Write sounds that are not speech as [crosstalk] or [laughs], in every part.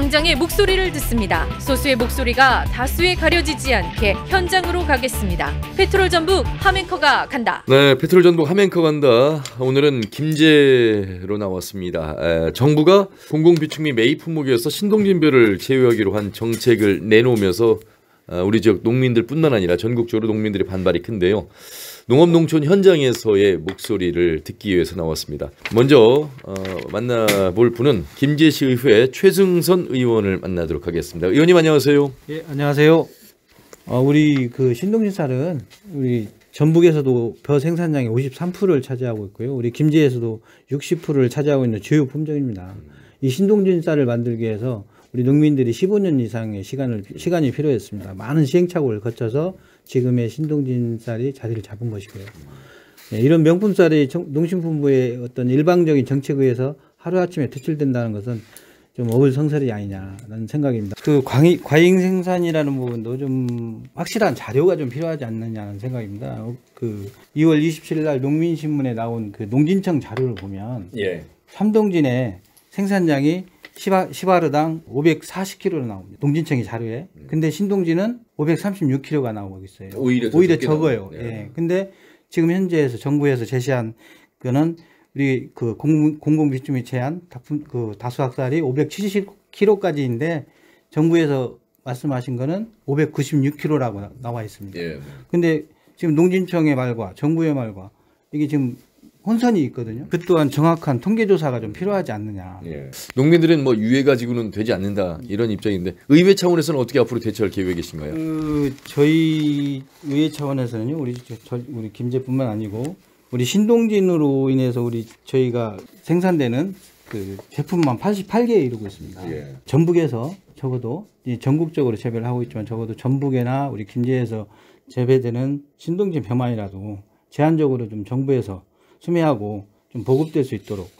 광장의 목소리를 듣습니다. 소수의 목소리가 다수에 가려지지 않게 현장으로 가겠습니다. 페트롤 전북 하앵커가 간다. 네, 페트롤 전북 하앵커 간다. 오늘은 김제로 나왔습니다. 에, 정부가 공공비축및 매입 품목이어서 신동진별을 제외하기로 한 정책을 내놓으면서 아, 우리 지역 농민들뿐만 아니라 전국적으로 농민들의 반발이 큰데요. 농업농촌 현장에서의 목소리를 듣기 위해서 나왔습니다. 먼저 어, 만나볼 분은 김재시 의회 최승선 의원을 만나도록 하겠습니다. 의원님 안녕하세요. 예 안녕하세요. 어, 우리 그 신동진 쌀은 우리 전북에서도 벼 생산량의 53%를 차지하고 있고요. 우리 김제에서도 60%를 차지하고 있는 주요 품종입니다. 이 신동진 쌀을 만들기 위해서 우리 농민들이 15년 이상의 시간을 시간이 필요했습니다. 많은 시행착오를 거쳐서 지금의 신동진 쌀이 자리를 잡은 것이고요. 네, 이런 명품 쌀이 농심품부의 어떤 일방적인 정책에 의해서 하루아침에 퇴출된다는 것은 좀 어불성설이 아니냐라는 생각입니다. 그 광이, 과잉 생산이라는 부분도 좀 확실한 자료가 좀 필요하지 않느냐는 생각입니다. 어, 그 2월 27일 날 농민신문에 나온 그 농진청 자료를 보면 예. 삼동진의 생산량이 시바, 시바르당 540kg로 나옵니다. 농진청의 자료에. 음. 근데 신동진은 536kg가 나오고 있어요. 오히려, 오히려 적어요. 예. 근데 지금 현재에서 정부에서 제시한 그는 우리 그 공공비쯤에 제한 다품, 그 다수학살이 570kg까지인데 정부에서 말씀하신 거는 596kg라고 나와 있습니다. 예. 근데 지금 농진청의 말과 정부의 말과 이게 지금 혼선이 있거든요. 그 또한 정확한 통계조사가 좀 필요하지 않느냐. 예. 농민들은 뭐 유해 가지고는 되지 않는다 이런 입장인데 의회 차원에서는 어떻게 앞으로 대처할 계획이신가요? 그 저희 의회 차원에서는요. 우리 저, 우리 김제뿐만 아니고 우리 신동진으로 인해서 우리 저희가 생산되는 그 제품만 88개에 이르고 있습니다. 예. 전북에서 적어도 전국적으로 재배를 하고 있지만 적어도 전북에나 우리 김제에서 재배되는 신동진 벼만이라도 제한적으로 좀 정부에서 수매하고좀 보급될 수 있도록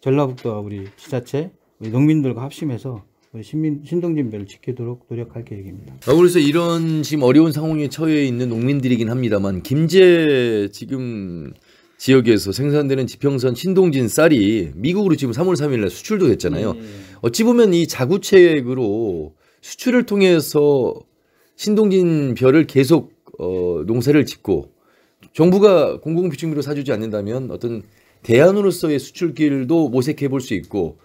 전라북도와 우리 지자체, 우리 농민들과 합심해서 우리 신민, 신동진배를 지키도록 노력할 계획입니다. 그래서 이런 지금 어려운 상황에 처해 있는 농민들이긴 합니다만 김제 지금 지역에서 생산되는 지평선 신동진 쌀이 미국으로 지금 3월 3일 날 수출도 됐잖아요. 네. 어찌 보면 이 자구책으로 수출을 통해서 신동진 벼를 계속 어, 농사를 짓고 정부가 공공비축미로 사주지 않는다면 어떤 대안으로서의 수출길도 모색해 볼 수 있고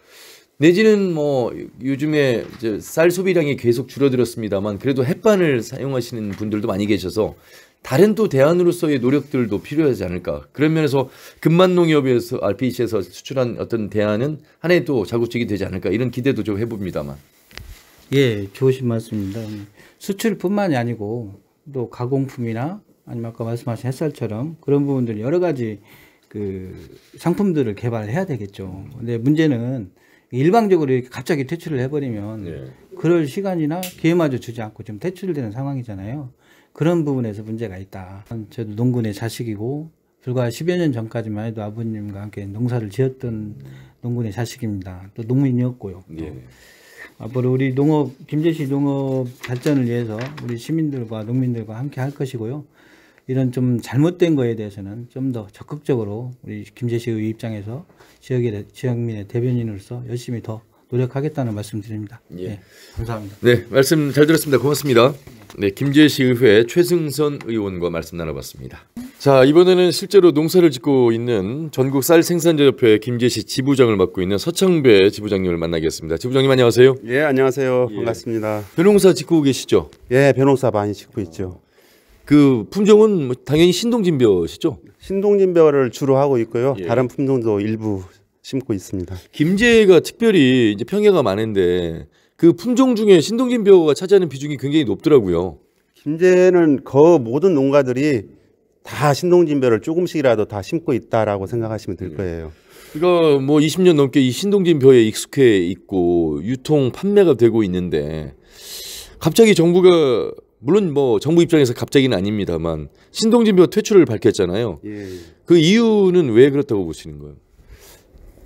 내지는 뭐 요즘에 쌀 소비량이 계속 줄어들었습니다만 그래도 햇반을 사용하시는 분들도 많이 계셔서 다른 또 대안으로서의 노력들도 필요하지 않을까 그런 면에서 금만농협에서 RPC에서 수출한 어떤 대안은 하나의 또 자구책이 되지 않을까 이런 기대도 좀 해봅니다만 예 좋으신 말씀입니다 수출뿐만이 아니고 또 가공품이나 아니면 아까 말씀하신 햇살처럼 그런 부분들 여러 가지 그 상품들을 개발해야 되겠죠. 근데 문제는 일방적으로 이렇게 갑자기 퇴출을 해버리면 네. 그럴 시간이나 기회마저 주지 않고 지금 퇴출되는 상황이잖아요. 그런 부분에서 문제가 있다. 저도 농군의 자식이고 불과 10여 년 전까지만 해도 아버님과 함께 농사를 지었던 농군의 자식입니다. 또 농민이었고요. 또 예. 네. 앞으로 우리 농업 김제시 농업 발전을 위해서 우리 시민들과 농민들과 함께 할 것이고요. 이런 좀 잘못된 거에 대해서는 좀 더 적극적으로 우리 김재식 의 입장에서 지역의 지역민의 대변인으로서 열심히 더 노력하겠다는 말씀드립니다. 예. 네, 감사합니다. 네, 말씀 잘 들었습니다. 고맙습니다. 네, 김재식 의회 최승선 의원과 말씀 나눠봤습니다. 자, 이번에는 실제로 농사를 짓고 있는 전국 쌀 생산자 협회 김재식 지부장을 맡고 있는 서창배 지부장님을 만나겠습니다. 지부장님 안녕하세요. 예, 안녕하세요. 예. 반갑습니다. 변농사 짓고 계시죠? 예, 변농사 많이 짓고 있죠. 그 품종은 뭐 당연히 신동진벼시죠? 신동진벼를 주로 하고 있고요. 예. 다른 품종도 일부 심고 있습니다. 김제가 특별히 이제 평야가 많은데 그 품종 중에 신동진벼가 차지하는 비중이 굉장히 높더라고요. 김제는 거 모든 농가들이 다 신동진벼를 조금씩이라도 다 심고 있다라고 생각하시면 될 예. 거예요. 그러니까 뭐 20년 넘게 이 신동진벼에 익숙해 있고 유통 판매가 되고 있는데 갑자기 정부가 물론 뭐 정부 입장에서 갑자기는 아닙니다만 신동진 표 퇴출을 밝혔잖아요. 예. 그 이유는 왜 그렇다고 보시는 거예요?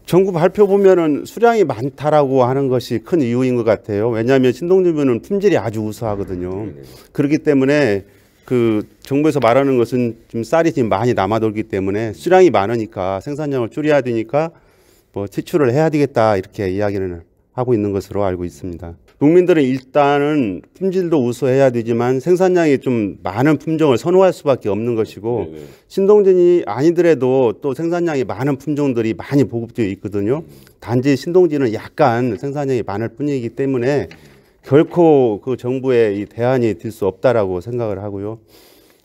정부 발표 보면은 수량이 많다라고 하는 것이 큰 이유인 것 같아요. 왜냐하면 신동진 표는 품질이 아주 우수하거든요. 네네. 네, 네. 그렇기 때문에 그 정부에서 말하는 것은 좀 쌀이 지금 많이 남아돌기 때문에 수량이 많으니까 생산량을 줄여야 되니까 뭐 퇴출을 해야 되겠다 이렇게 이야기를 하고 있는 것으로 알고 있습니다. 농민들은 일단은 품질도 우수해야 되지만 생산량이 좀 많은 품종을 선호할 수밖에 없는 것이고 네네. 네. 신동진이 아니더라도 또 생산량이 많은 품종들이 많이 보급되어 있거든요. 단지 신동진은 약간 생산량이 많을 뿐이기 때문에 결코 그 정부의 이 대안이 될 수 없다라고 생각을 하고요.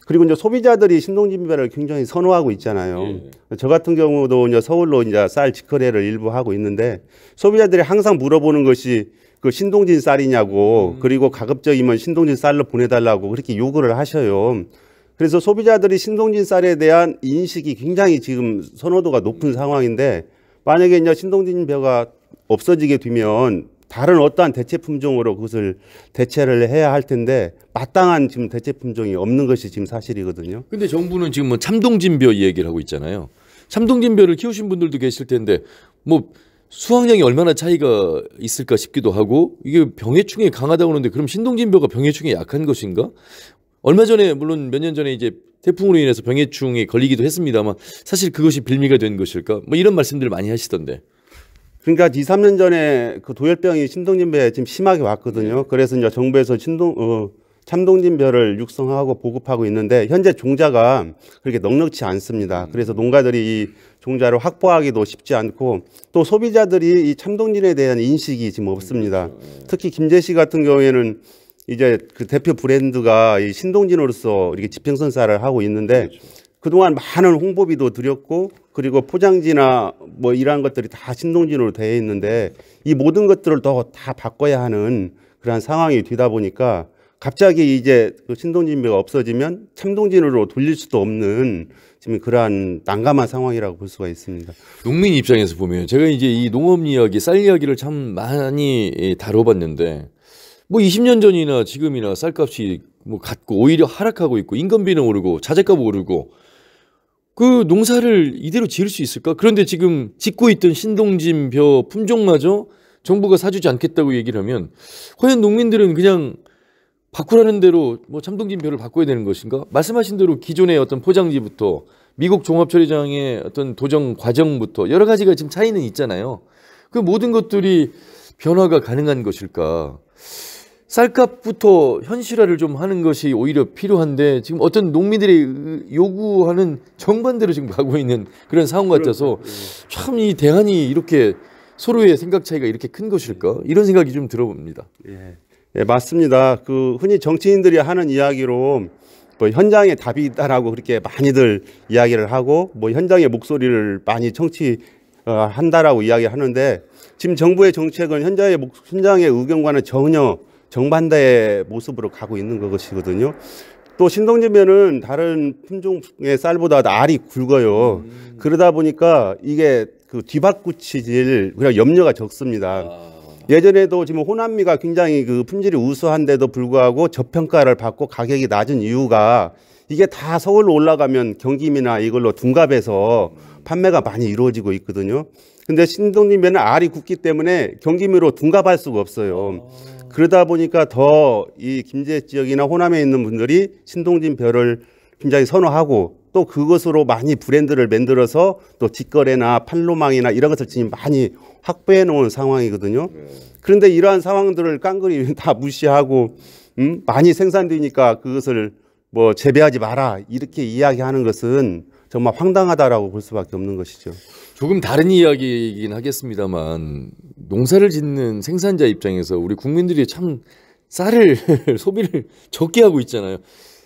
그리고 이제 소비자들이 신동진배을 굉장히 선호하고 있잖아요. 예, 예. 저 같은 경우도 이제 서울로 이제 쌀 직거래를 일부 하고 있는데 소비자들이 항상 물어보는 것이 그 신동진 쌀이냐고 음. 그리고 가급적이면 신동진 쌀로 보내달라고 그렇게 요구를 하셔요. 그래서 소비자들이 신동진 쌀에 대한 인식이 굉장히 지금 선호도가 높은 상황인데 만약에 이제 신동진 벼가 없어지게 되면 다른 어떠한 대체 품종으로 그것을 대체를 해야 할 텐데 마땅한 지금 대체 품종이 없는 것이 지금 사실이거든요. 근데 정부는 지금 뭐 참동진벼 얘기를 하고 있잖아요. 참동진벼를 키우신 분들도 계실 텐데 뭐 수확량이 얼마나 차이가 있을까 싶기도 하고 이게 병해충이 강하다고 그러는데 그럼 신동진벼가 병해충에 약한 것인가? 얼마 전에 물론 몇 년 전에 이제 태풍으로 인해서 병해충에 걸리기도 했습니다만 사실 그것이 빌미가 된 것일까? 뭐 이런 말씀들을 많이 하시던데. 그러니까 2, 3년 전에 그 도열병이 신동진배에 지금 심하게 왔거든요. 네. 그래서 이제 정부에서 신동 어 참동진벼를 육성하고 보급하고 있는데 현재 종자가 그렇게 넉넉치 않습니다. 음. 그래서 농가들이 이 종자를 확보하기도 쉽지 않고 또 소비자들이 이 참동진에 대한 인식이 지금 음. 없습니다. 음. 특히 김제시 같은 경우에는 이제 그 대표 브랜드가 이 신동진으로서 이렇게 지평선사를 하고 있는데 그렇죠. 그동안 많은 홍보비도 들였고 그리고 포장지나 뭐 이러한 것들이 다 신동진으로 되어 있는데 이 모든 것들을 더 다 바꿔야 하는 그러한 상황이 되다 보니까 갑자기 이제 그 신동진비가 없어지면 참동진으로 돌릴 수도 없는 지금 그러한 난감한 상황이라고 볼 수가 있습니다. 농민 입장에서 보면 제가 이제 이 농업 이야기, 쌀 이야기를 참 많이 예, 다뤄봤는데 뭐 20년 전이나 지금이나 쌀값이 뭐 같고 오히려 하락하고 있고 인건비는 오르고 자재값 오르고 그 농사를 이대로 지을 수 있을까? 그런데 지금 짓고 있던 신동진 벼 품종마저 정부가 사주지 않겠다고 얘기를 하면 과연 농민들은 그냥 바꾸라는 대로 뭐 참동진표를 바꿔야 되는 것인가? 말씀하신 대로 기존의 어떤 포장지부터 미국 종합처리장의 어떤 도정 과정부터 여러 가지가 지금 차이는 있잖아요. 그 모든 것들이 변화가 가능한 것일까? 쌀값부터 현실화를 좀 하는 것이 오히려 필요한데 지금 어떤 농민들이 요구하는 정반대로 지금 가고 있는 그런 상황 같아서 그렇죠. 참이 대안이 이렇게 서로의 생각 차이가 이렇게 큰 것일까? 이런 생각이 좀 들어봅니다. 예. 예, 맞습니다. 그 흔히 정치인들이 하는 이야기로 뭐 현장에 답이 있다라고 그렇게 많이들 이야기를 하고 뭐 현장의 목소리를 많이 청취 한다라고 이야기하는데 지금 정부의 정책은 현장의 목, 현장의 의견과는 전혀 정반대의 모습으로 가고 있는 것이거든요. 또 신동지면은 다른 품종의 쌀보다 알이 굵어요. 음. 그러다 보니까 이게 그 뒤바꾸치질 그냥 염려가 적습니다. 아. 예전에도 지금 호남미가 굉장히 그 품질이 우수한데도 불구하고 저평가를 받고 가격이 낮은 이유가 이게 다 서울로 올라가면 경기미나 이걸로 둔갑해서 판매가 많이 이루어지고 있거든요. 근데 신동림에는 알이 굳기 때문에 경기미로 둔갑할 수가 없어요. 그러다 보니까 더 이 김제 지역이나 호남에 있는 분들이 신동진 벼를 굉장히 선호하고 또 그것으로 많이 브랜드를 만들어서 또 직거래나 판로망이나 이런 것을 지금 많이 확보해 놓은 상황이거든요. 네. 그런데 이러한 상황들을 깡그리 [laughs] 다 무시하고 음? 많이 생산되니까 그것을 뭐 재배하지 마라 이렇게 이야기하는 것은 정말 황당하다라고 볼 수밖에 없는 것이죠. 조금 다른 이야기이긴 하겠습니다만 농사를 짓는 생산자 입장에서 우리 국민들이 참 쌀을 [laughs] 소비를 적게 하고 있잖아요.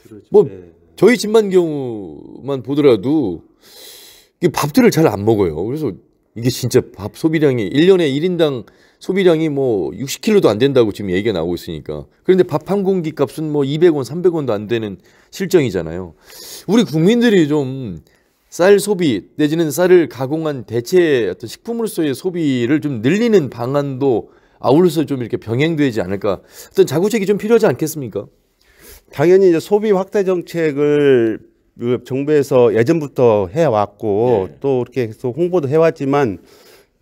그렇죠. 뭐 네. 저희 집만 경우만 보더라도 밥들을 잘 안 먹어요. 그래서 이게 진짜 밥 소비량이 1년에 1인당 소비량이 뭐 60kg도 안 된다고 지금 얘기가 나오고 있으니까. 그런데 밥 한 공기 값은 뭐 200원, 300원도 안 되는 실정이잖아요. 우리 국민들이 좀 쌀 소비 내지는 쌀을 가공한 대체 어떤 식품으로서의 소비를 좀 늘리는 방안도 아울러서 좀 이렇게 병행되지 않을까. 어떤 자구책이 좀 필요하지 않겠습니까? 당연히 이제 소비 확대 정책을 그 정부에서 예전부터 해왔고 네. 또 이렇게 계속 홍보도 해왔지만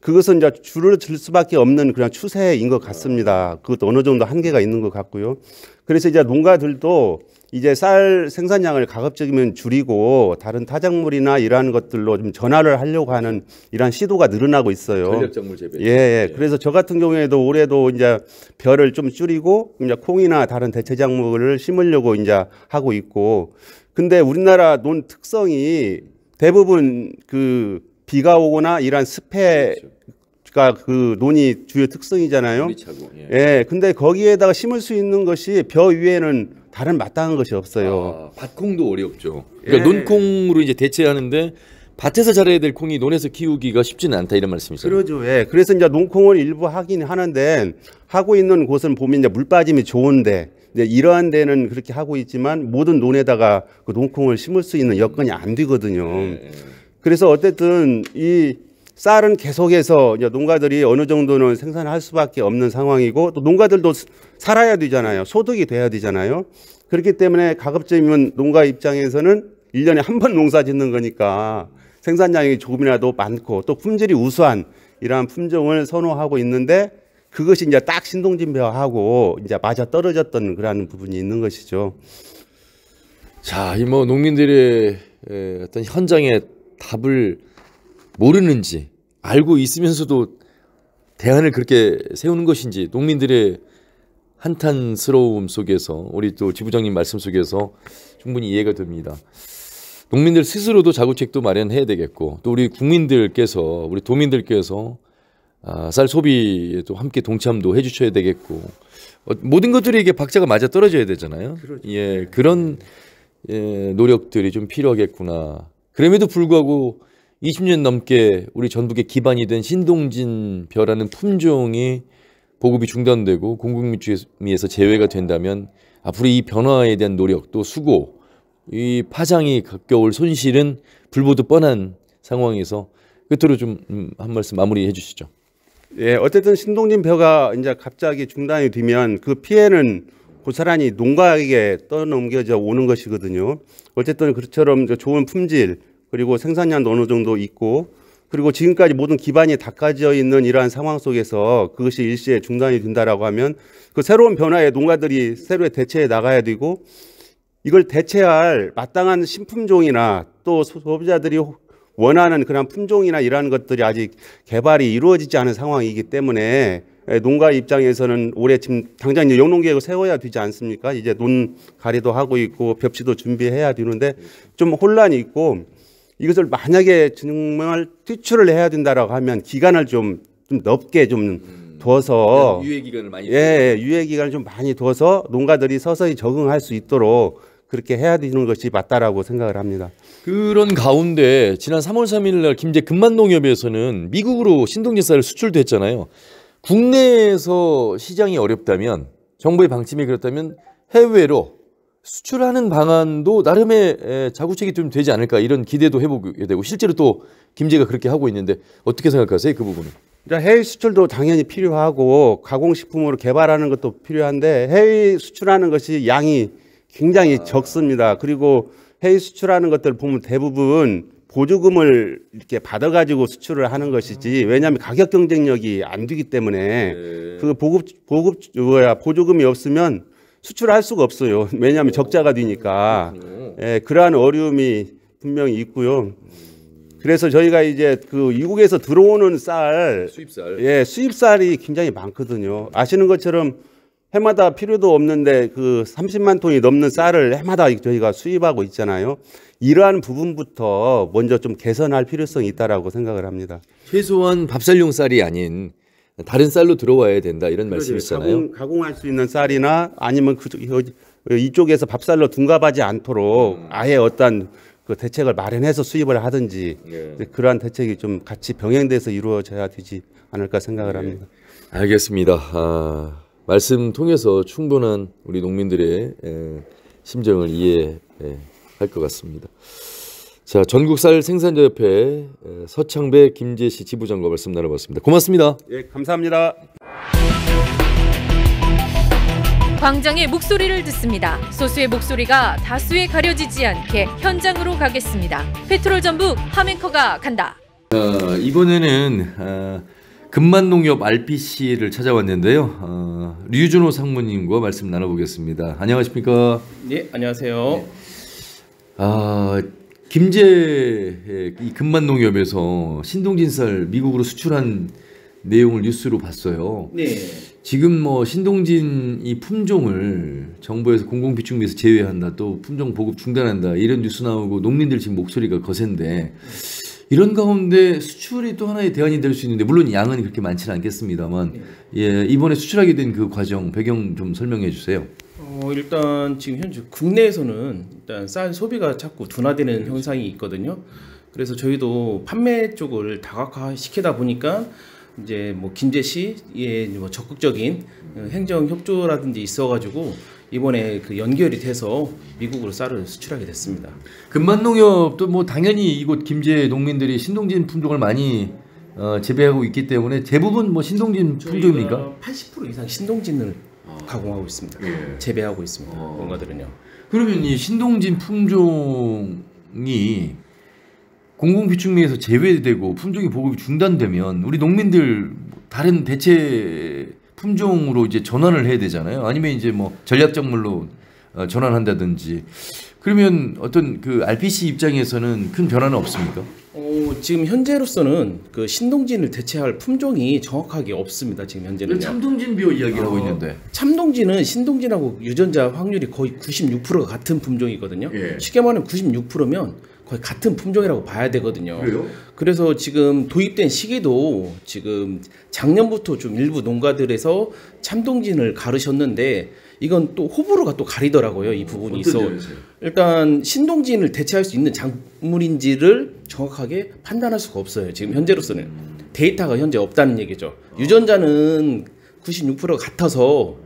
그것은 이제 줄을들 수밖에 없는 그냥 추세인 것 같습니다. 그것도 어느 정도 한계가 있는 것 같고요. 그래서 이제 농가들도 이제 쌀 생산량을 가급적이면 줄이고 다른 타작물이나 이러한 것들로 좀전화를 하려고 하는 이러한 시도가 늘어나고 있어요. 전략작물 재배. 예, 예. 예. 그래서 저 같은 경우에도 올해도 이제 벼를 좀 줄이고 이제 콩이나 다른 대체 작물을 심으려고 이제 하고 있고 근데 우리나라 논 특성이 대부분 그 비가 오거나 이러한 습해가 그렇죠. 그 논이 주요 특성이잖아요. 논차고 예. 예. 근데 거기에다가 심을 수 있는 것이 벼 위에는 다른 마땅한 것이 없어요. 아, 밭콩도 어렵죠. 그러니까 예. 논콩으로 이제 대체하는데 밭에서 자라야 될 콩이 논에서 키우기가 쉽지는 않다 이런 말씀이시죠. 그러죠. 예. 그래서 이제 논콩을 일부 하긴 하는데 하고 있는 곳은 보면 이제 물 빠짐이 좋은데 이제 이러한 데는 그렇게 하고 있지만 모든 논에다가 그 논콩을 심을 수 있는 여건이 안 되거든요. 예. 그래서 어쨌든 이 쌀은 계속해서 이제 농가들이 어느 정도는 생산할 수밖에 없는 상황이고 또 농가들도 살아야 되잖아요. 소득이 돼야 되잖아요. 그렇기 때문에 가급적이면 농가 입장에서는 일년에 한 번 농사 짓는 거니까 생산량이 조금이라도 많고 또 품질이 우수한 이러한 품종을 선호하고 있는데 그것이 이제 딱 신동진배하고 이제 맞아 떨어졌던 그런 부분이 있는 것이죠. 자, 이 뭐 농민들의 어떤 현장의 답을 모르는지 알고 있으면서도 대안을 그렇게 세우는 것인지 농민들의 한탄스러움 속에서 우리 또 지부장님 말씀 속에서 충분히 이해가 됩니다. 농민들 스스로도 자구책도 마련해야 되겠고 또 우리 국민들께서 우리 도민들께서 아, 쌀 소비에 도 함께 동참도 해주셔야 되겠고 어, 모든 것들이 이게 박자가 맞아 떨어져야 되잖아요. 그렇죠. 예 그런 예, 노력들이 좀 필요하겠구나. 그럼에도 불구하고 20년 넘게 우리 전북의 기반이 된 신동진 벼라는 품종이 보급이 중단되고 공공미에서 제외가 된다면 앞으로 이 변화에 대한 노력도 수고 이 파장이 겪어올 손실은 불보듯 뻔한 상황에서 끝으로 좀한 음, 말씀 마무리해 주시죠. 예, 어쨌든 신동진 벼가 이제 갑자기 중단이 되면 그 피해는 고사란이 농가에게 떠넘겨져 오는 것이거든요. 어쨌든 그처럼 좋은 품질 그리고 생산량도 어느 정도 있고 그리고 지금까지 모든 기반이 닦아져 있는 이러한 상황 속에서 그것이 일시에 중단이 된다라고 하면 그 새로운 변화에 농가들이 새로의 대체에 나가야 되고 이걸 대체할 마땅한 신품종이나 또 소비자들이 원하는 그런 품종이나 이러한 것들이 아직 개발이 이루어지지 않은 상황이기 때문에 농가 입장에서는 올해 지금 당장 이제 영농 계획을 세워야 되지 않습니까? 이제 논 가리도 하고 있고 벽지도 준비해야 되는데 좀 혼란이 있고 이것을 만약에 정말 퇴출을 해야 된다라고 하면 기간을 좀, 좀 넓게 좀 음, 두서 유예 기간을 많이 예, 유예 기간을 좀 많이 둬서 농가들이 서서히 적응할 수 있도록 그렇게 해야 되는 것이 맞다라고 생각을 합니다. 그런 가운데 지난 3월 3일 날 김제 금만농협에서는 미국으로 신동지쌀을 수출됐잖아요. 국내에서 시장이 어렵다면 정부의 방침이 그렇다면 해외로 수출하는 방안도 나름의 자구책이 좀 되지 않을까 이런 기대도 해보게 되고 실제로 또 김제가 그렇게 하고 있는데 어떻게 생각하세요 그 부분은? 그니까 해외 수출도 당연히 필요하고 가공식품으로 개발하는 것도 필요한데 해외 수출하는 것이 양이 굉장히 아... 적습니다. 그리고 해외 수출하는 것들 보면 대부분 보조금을 이렇게 받아가지고 수출을 하는 것이지 음. 왜냐하면 가격 경쟁력이 안 되기 때문에 네. 그 보급 보급 뭐야 보조금이 없으면 수출할 수가 없어요. [laughs] 왜냐하면 그렇죠. 적자가 되니까. 예, 그러한 어려움이 분명히 있고요. 그래서 저희가 이제 그 미국에서 들어오는 쌀, 수입쌀, 예, 수입쌀이 굉장히 많거든요. 아시는 것처럼 해마다 필요도 없는데 그 30만 톤이 넘는 쌀을 해마다 저희가 수입하고 있잖아요. 이러한 부분부터 먼저 좀 개선할 필요성이 있다라고 생각을 합니다. 최소한 밥살용 쌀이 아닌 다른 쌀로 들어와야 된다 이런 말씀이잖아요. 시 가공, 할수 있는 쌀이나 아니면 그, 이쪽에서 밥쌀로 둔갑하지 않도록 음. 아예 어떤 그 대책을 마련해서 수입을 하든지 예. 그러한 대책이 좀 같이 병행돼서 이루어져야 되지 않을까 생각을 예. 합니다. 알겠습니다. 아, 말씀 통해서 충분한 우리 농민들의 에, 예, 심정을 이해할 것 같습니다. 자 전국쌀 생산자협회 서창배 김재시 지부장과 말씀 나눠봤습니다. 고맙습니다. 예, 감사합니다. 광장의 목소리를 듣습니다. 소수의 목소리가 다수에 가려지지 않게 현장으로 가겠습니다. 페트롤 전북 하멘커가 간다. 어, 이번에는 어, 금만농협 RPC를 찾아왔는데요. 어, 류준호 상무님과 말씀 나눠보겠습니다. 안녕하십니까? 네, 안녕하세요. 네. 아 김제 이 금만농협에서 신동진 쌀 미국으로 수출한 내용을 뉴스로 봤어요. 네. 지금 뭐 신동진 이 품종을 정부에서 공공비축비에서 제외한다, 또 품종 보급 중단한다 이런 뉴스 나오고 농민들 지금 목소리가 거센데 이런 가운데 수출이 또 하나의 대안이 될 수 있는데 물론 양은 그렇게 많지는 않겠습니다만 네. 예 이번에 수출하게 된 그 과정 배경 좀 설명해 주세요. 어, 일단 지금 현재 국내에서는 일단 쌀 소비가 자꾸 둔화되는 현상이 음. 있거든요. 그래서 저희도 판매 쪽을 다각화 시키다 보니까 이제 뭐 김제시의 뭐 적극적인 행정 협조라든지 있어가지고 이번에 그 연결이 돼서 미국으로 쌀을 수출하게 됐습니다. 금만농협도뭐 당연히 이곳 김제 농민들이 신동진 품종을 많이 어, 재배하고 있기 때문에 대부분 뭐 신동진 품종입니까? 80% 이상 신동진을 가공하고 있습니다. 예. 재배하고 있습니다. 어. 농가들은요. 그러면 이 신동진 품종이 공공 비축미에서 제외되고 품종이 보급이 중단되면 우리 농민들 다른 대체 품종으로 이제 전환을 해야 되잖아요. 아니면 이제 뭐 전략작물로 어, 전환한다든지 그러면 어떤 그 RPC 입장에서는 큰 변화는 없습니까? 어, 지금 현재로서는 그 신동진을 대체할 품종이 정확하게 없습니다. 지금 현재는 참동진 비호 이야기하고 어, 있는데 참동진은 신동진하고 유전자 확률이 거의 96%가 같은 품종이거든요. 예. 쉽게 말하면 96%면 거의 같은 품종이라고 봐야 되거든요. 그래요? 그래서 지금 도입된 시기도 지금 작년부터 좀 일부 농가들에서 참동진을 가르셨는데 이건 또 호불호가 또 가리더라고요. 이 부분이 있어. 점에서요? 일단 신동진을 대체할 수 있는 작물인지를 정확하게 판단할 수가 없어요. 지금 현재로서는 데이터가 현재 없다는 얘기죠. 유전자는 96% 같아서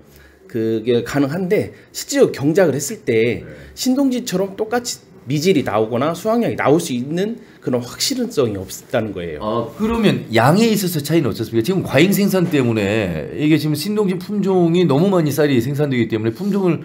그게 가능한데 실제로 경작을 했을 때 네. 신동진처럼 똑같이 미질이 나오거나 수확량이 나올 수 있는 그런 확실성이 없다는 었 거예요. 아, 그러면 양에 있어서 차이는 어떻습니까? 지금 과잉 생산 때문에 이게 지금 신동진 품종이 너무 많이 쌀이 생산되기 때문에 품종을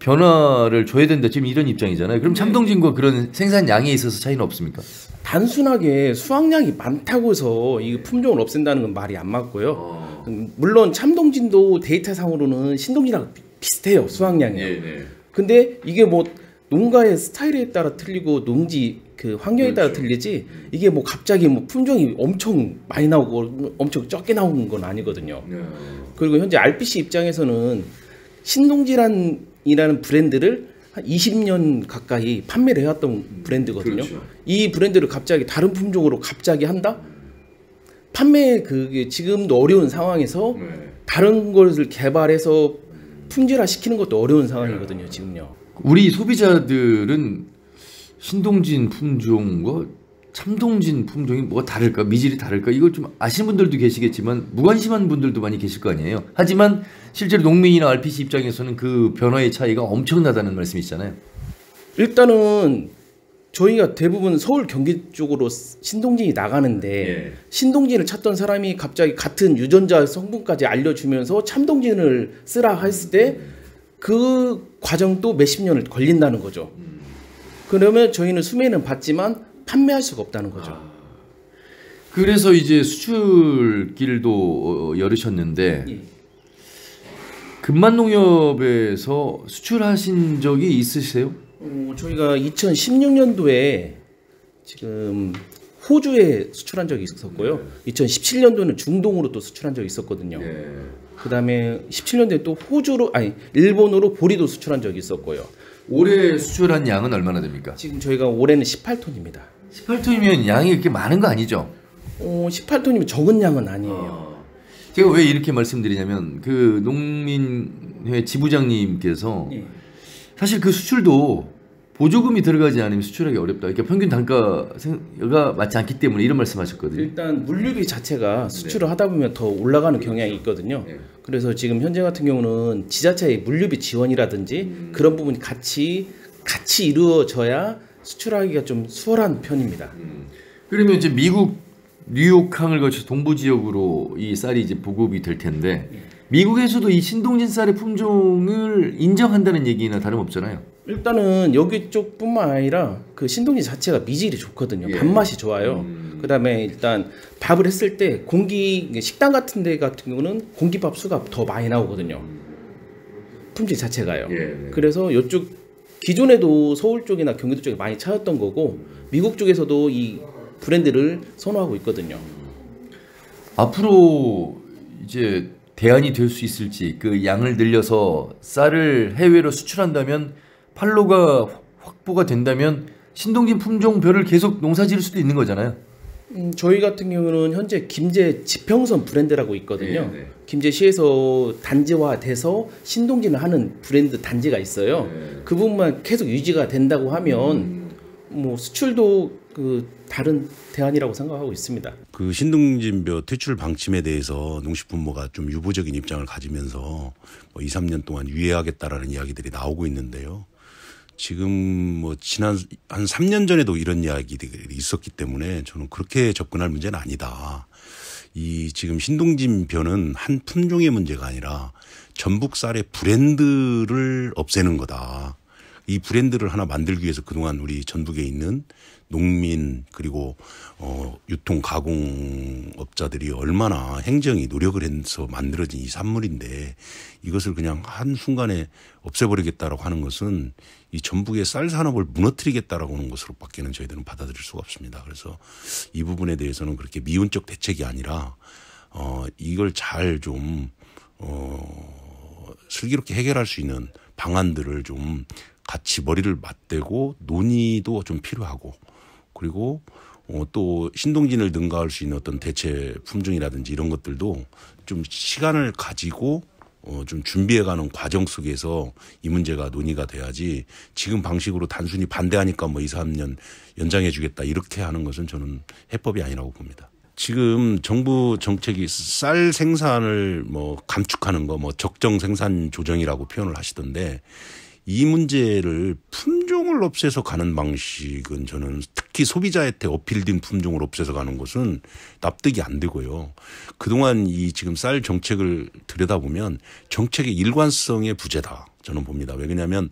변화를 줘야 된다. 지금 이런 입장이잖아요. 그럼 네. 참동진과 그런 생산양에 있어서 차이는 없습니까? 단순하게 수확량이 많다고 해서 이 품종을 없앤다는 건 말이 안 맞고요. 어. 물론 참동진도 데이터상으로는 신동진하고 비슷해요. 수확량이. 예, 예. 근데 이게 뭐 농가의 스타일에 따라 틀리고 농지 그 환경에 그렇죠. 따라 틀리지 이게 뭐 갑자기 뭐 품종이 엄청 많이 나오고 엄청 적게 나오는 건 아니거든요. 네. 그리고 현재 RPC 입장에서는 신동지란이라는 브랜드를 한 20년 가까이 판매를 해왔던 음, 브랜드거든요. 그렇죠. 이 브랜드를 갑자기 다른 품종으로 갑자기 한다? 판매 그게 지금도 어려운 상황에서 네. 다른 것을 개발해서 품질화 시키는 것도 어려운 상황이거든요. 네. 지금요. 우리 소비자들은 신동진 품종과 참동진 품종이 뭐가 다를까? 미질이 다를까? 이걸 좀 아시는 분들도 계시겠지만 무관심한 분들도 많이 계실 거 아니에요. 하지만 실제로 농민이나 RPC 입장에서는 그 변화의 차이가 엄청나다는 말씀이시잖아요. 일단은 저희가 대부분 서울 경기 쪽으로 신동진이 나가는데 예. 신동진을 찾던 사람이 갑자기 같은 유전자 성분까지 알려주면서 참동진을 쓰라 했을 때그 과정도 몇 십 년을 걸린다는 거죠. 그러면 저희는 수매는 받지만 판매할 수가 없다는 거죠. 아. 그래서 이제 수출길도 어, 어, 열으셨는데 예. 금만농협에서 수출하신 적이 있으세요? 어, 저희가 2016년도에 지금 호주에 수출한 적이 있었고요. 2017년도는 중동으로 또 수출한 적이 있었거든요. 네. 그다음에 17년도에 또 호주로 아니 일본으로 보리도 수출한 적이 있었고요. 올해 수출한 양은 얼마나 됩니까? 지금 저희가 올해는 18톤입니다. 18톤이면 양이 이렇게 많은 거 아니죠? 어, 18톤이면 적은 양은 아니에요. 어. 제가 왜 이렇게 말씀드리냐면 그 농민회 지부장님께서 예. 사실 그 수출도 보조금이 들어가지 않으면 수출하기 어렵다. 그러니까 평균 단가가 맞지 않기 때문에 이런 말씀하셨거든요. 일단 물류비 자체가 네. 수출을 네. 하다 보면 더 올라가는 그렇죠. 경향이 있거든요. 네. 그래서 지금 현재 같은 경우는 지자체의 물류비 지원이라든지 음. 그런 부분이 같이 같이 이루어져야 수출하기가 좀 수월한 편입니다. 음. 그러면 이제 미국 뉴욕항을 거쳐 서 동부 지역으로 이 쌀이 이제 보급이 될 텐데 네. 미국에서도 이 신동진 쌀의 품종을 인정한다는 얘기나 다름없잖아요. 일단은 여기 쪽뿐만 아니라 그 신동진 자체가 미질이 좋거든요. 예. 밥맛이 좋아요. 음. 그다음에 일단 밥을 했을 때 공기 식당 같은 데 같은 경우는 공기밥 수가 더 많이 나오거든요. 품질 자체가요. 예. 그래서 이쪽 기존에도 서울 쪽이나 경기도 쪽에 많이 찾았던 거고 미국 쪽에서도 이 브랜드를 선호하고 있거든요. 앞으로 이제 대안이 될 수 있을지 그 양을 늘려서 쌀을 해외로 수출한다면 팔로가 확보가 된다면 신동진 품종별을 계속 농사지을 수도 있는 거잖아요. 음, 저희 같은 경우는 현재 김제 지평선 브랜드라고 있거든요. 네, 네. 김제시에서 단지화돼서 신동진을 하는 브랜드 단지가 있어요. 네. 그 부분만 계속 유지가 된다고 하면 음. 뭐 수출도 그 다른 대안이라고 생각하고 있습니다. 그신동진벼 퇴출 방침에 대해서 농식품부가 좀 유보적인 입장을 가지면서 뭐 2, 3년 동안 유예하겠다라는 이야기들이 나오고 있는데요. 지금 뭐 지난 한 3년 전에도 이런 이야기들이 있었기 때문에 저는 그렇게 접근할 문제는 아니다. 이 지금 신동진 변은 한 품종의 문제가 아니라 전북 쌀의 브랜드를 없애는 거다. 이 브랜드를 하나 만들기 위해서 그동안 우리 전북에 있는 농민 그리고 어 유통 가공업자들이 얼마나 행정이 노력을 해서 만들어진 이 산물인데 이것을 그냥 한 순간에 없애버리겠다라고 하는 것은 이 전북의 쌀 산업을 무너뜨리겠다라고 하는 것으로밖에는 저희들은 받아들일 수가 없습니다. 그래서 이 부분에 대해서는 그렇게 미온적 대책이 아니라 어 이걸 잘 좀 어, 슬기롭게 해결할 수 있는 방안들을 좀 같이 머리를 맞대고 논의도 좀 필요하고 그리고 어, 또 신동진을 능가할 수 있는 어떤 대체 품종이라든지 이런 것들도 좀 시간을 가지고 어, 좀 준비해가는 과정 속에서 이 문제가 논의가 돼야지 지금 방식으로 단순히 반대하니까 뭐 2, 3년 연장해주겠다 이렇게 하는 것은 저는 해법이 아니라고 봅니다. 지금 정부 정책이 쌀 생산을 뭐 감축하는 거 뭐 적정 생산 조정이라고 표현을 하시던데 이 문제를 품종을 없애서 가는 방식은 저는 특히 소비자한테 어필된 품종을 없애서 가는 것은 납득이 안 되고요. 그동안 이 지금 쌀 정책을 들여다보면 정책의 일관성의 부재다. 저는 봅니다. 왜그냐면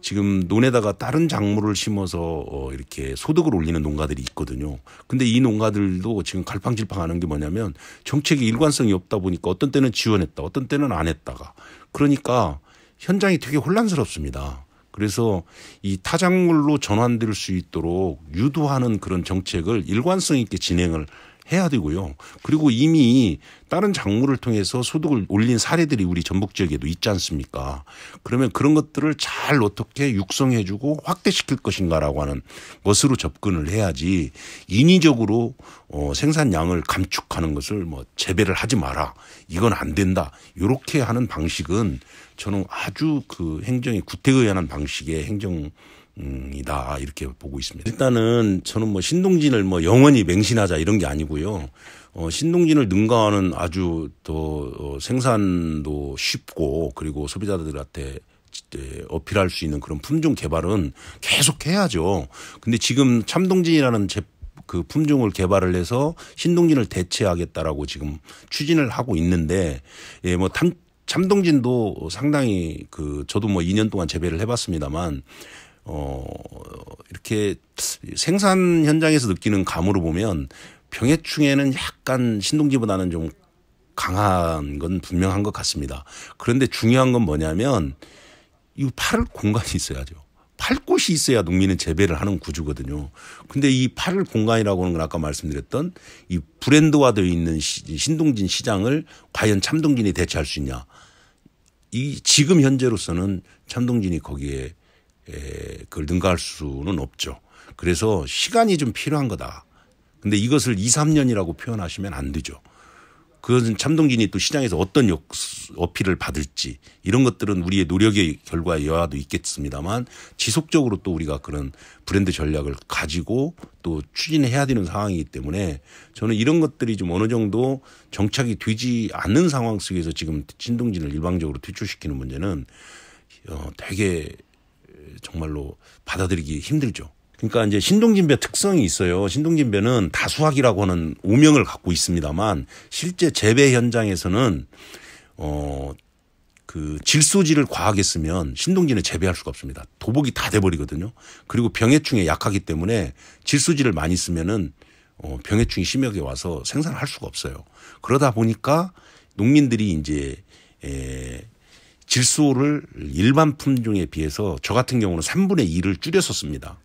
지금 논에다가 다른 작물을 심어서 어, 이렇게 소득을 올리는 농가들이 있거든요. 근데 이 농가들도 지금 갈팡질팡하는 게 뭐냐면 정책의 일관성이 없다 보니까 어떤 때는 지원했다, 어떤 때는 안 했다가 그러니까 현장이 되게 혼란스럽습니다. 그래서 이 타작물로 전환될 수 있도록 유도하는 그런 정책을 일관성 있게 진행을 해야 되고요. 그리고 이미 다른 작물을 통해서 소득을 올린 사례들이 우리 전북 지역에도 있지 않습니까? 그러면 그런 것들을 잘 어떻게 육성해주고 확대시킬 것인가라고 하는 것으로 접근을 해야지 인위적으로 어, 생산량을 감축하는 것을 뭐 재배를 하지 마라. 이건 안 된다. 이렇게 하는 방식은 저는 아주 그행정의 구태의연한 방식의 행정 이다 아, 이렇게 보고 있습니다. 일단은 저는 뭐 신동진을 뭐 영원히 맹신하자 이런 게 아니고요. 어, 신동진을 능가하는 아주 더 어, 생산도 쉽고 그리고 소비자들한테 어필할 수 있는 그런 품종 개발은 계속 해야죠. 근데 지금 참동진이라는 제그 품종을 개발을 해서 신동진을 대체하겠다라고 지금 추진을 하고 있는데 예, 뭐 참동진도 상당히 그 저도 뭐 2년 동안 재배를 해봤습니다만 어 이렇게 생산 현장에서 느끼는 감으로 보면 병해충에는 약간 신동지보다는좀 강한 건 분명한 것 같습니다. 그런데 중요한 건 뭐냐면 이팔을 공간이 있어야죠. 팔 곳이 있어야 농민은 재배를 하는 구조거든요. 근데 이 팔을 공간이라고 하는 건 아까 말씀드렸던 이 브랜드화되어 있는 시, 신동진 시장을 과연 참동진이 대체할 수 있냐. 이 지금 현재로서는 참동진이 거기에 에, 예, 그걸 능가할 수는 없죠. 그래서 시간이 좀 필요한 거다. 근데 이것을 2, 3년이라고 표현하시면 안 되죠. 그것은 참동진이 또 시장에서 어떤 역, 어필을 받을지 이런 것들은 우리의 노력의 결과 여하도 있겠습니다만 지속적으로 또 우리가 그런 브랜드 전략을 가지고 또 추진해야 되는 상황이기 때문에 저는 이런 것들이 좀 어느 정도 정착이 되지 않는 상황 속에서 지금 진동진을 일방적으로 퇴출시키는 문제는 어, 되게 정말로 받아들이기 힘들죠. 그러니까 이제 신동진배 특성이 있어요. 신동진배는 다수학이라고 하는 오명을 갖고 있습니다만 실제 재배 현장에서는 어, 그질소지를 과하게 쓰면 신동진을 재배할 수가 없습니다. 도복이 다 돼버리거든요. 그리고 병해충에 약하기 때문에 질소지를 많이 쓰면은 어, 병해충이 심하게 와서 생산을 할 수가 없어요. 그러다 보니까 농민들이 이제 에, 질소를 일반 품종에 비해서 저 같은 경우는 3분의 2를 줄였었습니다.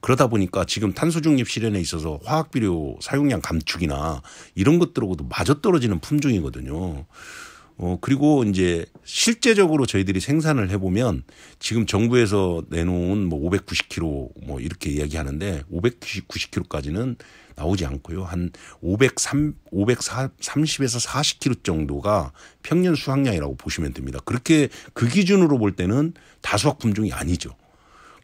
그러다 보니까 지금 탄소 중립 실현에 있어서 화학 비료 사용량 감축이나 이런 것들하고도 맞아떨어지는 품종이거든요. 어 그리고 이제 실제적으로 저희들이 생산을 해 보면 지금 정부에서 내놓은 뭐 590kg 뭐 이렇게 이야기하는데 590kg까지는 나오지 않고요. 한 503, 530에서 40km 정도가 평년 수확량이라고 보시면 됩니다. 그렇게 그 기준으로 볼 때는 다수확 품종이 아니죠.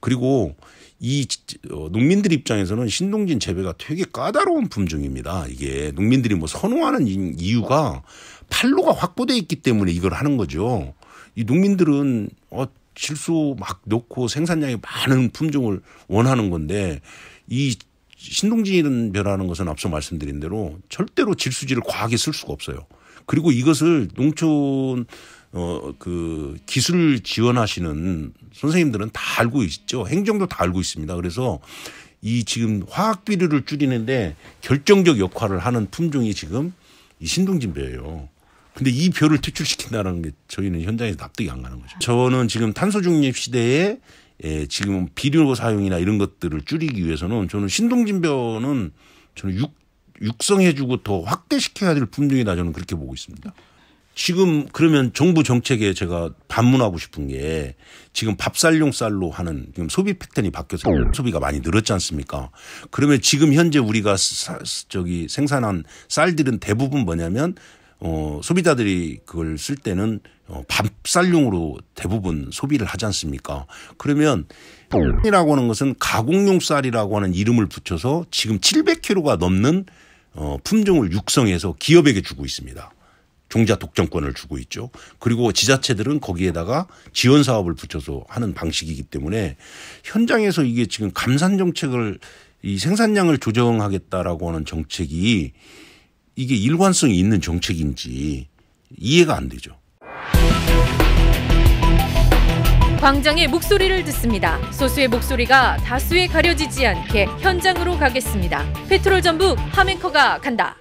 그리고 이 어, 농민들 입장에서는 신동진 재배가 되게 까다로운 품종입니다. 이게 농민들이 뭐 선호하는 이유가 판로가 확보돼 있기 때문에 이걸 하는 거죠. 이 농민들은 어 질소 막 넣고 생산량이 많은 품종을 원하는 건데 이 신동진이라는 변화하는 것은 앞서 말씀드린 대로 절대로 질수지를 과하게 쓸 수가 없어요. 그리고 이것을 농촌 어그 기술 지원하시는 선생님들은 다 알고 있죠. 행정도 다 알고 있습니다. 그래서 이 지금 화학 비료를 줄이는데 결정적 역할을 하는 품종이 지금 이 신동진 배예요 근데 이 벼를 퇴출시킨다는 게 저희는 현장에서 납득이 안 가는 거죠. 저는 지금 탄소 중립 시대에 예, 지금 비료 사용이나 이런 것들을 줄이기 위해서는 저는 신동진변은 저는 육, 육성해주고 더 확대시켜야 될 품종이다 저는 그렇게 보고 있습니다. 지금 그러면 정부 정책에 제가 반문하고 싶은 게 지금 밥쌀용 쌀로 하는 지금 소비 패턴이 바뀌어서 소비가 많이 늘었지 않습니까? 그러면 지금 현재 우리가 사, 저기 생산한 쌀들은 대부분 뭐냐면 어, 소비자들이 그걸 쓸 때는 어, 밥쌀용으로 대부분 소비를 하지 않습니까? 그러면 이라고 하는 것은 가공용 쌀이라고 하는 이름을 붙여서 지금 700kg가 넘는 어, 품종을 육성해서 기업에게 주고 있습니다. 종자 독점권을 주고 있죠. 그리고 지자체들은 거기에다가 지원 사업을 붙여서 하는 방식이기 때문에 현장에서 이게 지금 감산 정책을 이 생산량을 조정하겠다라고 하는 정책이 이게 일관성이 있는 정책인지 이해가 안 되죠. 광장의 목소리를 듣습니다. 소수의 목소리가 다수에 가려지지 않게 현장으로 가겠습니다. 페트롤 전북 하멘커가 간다.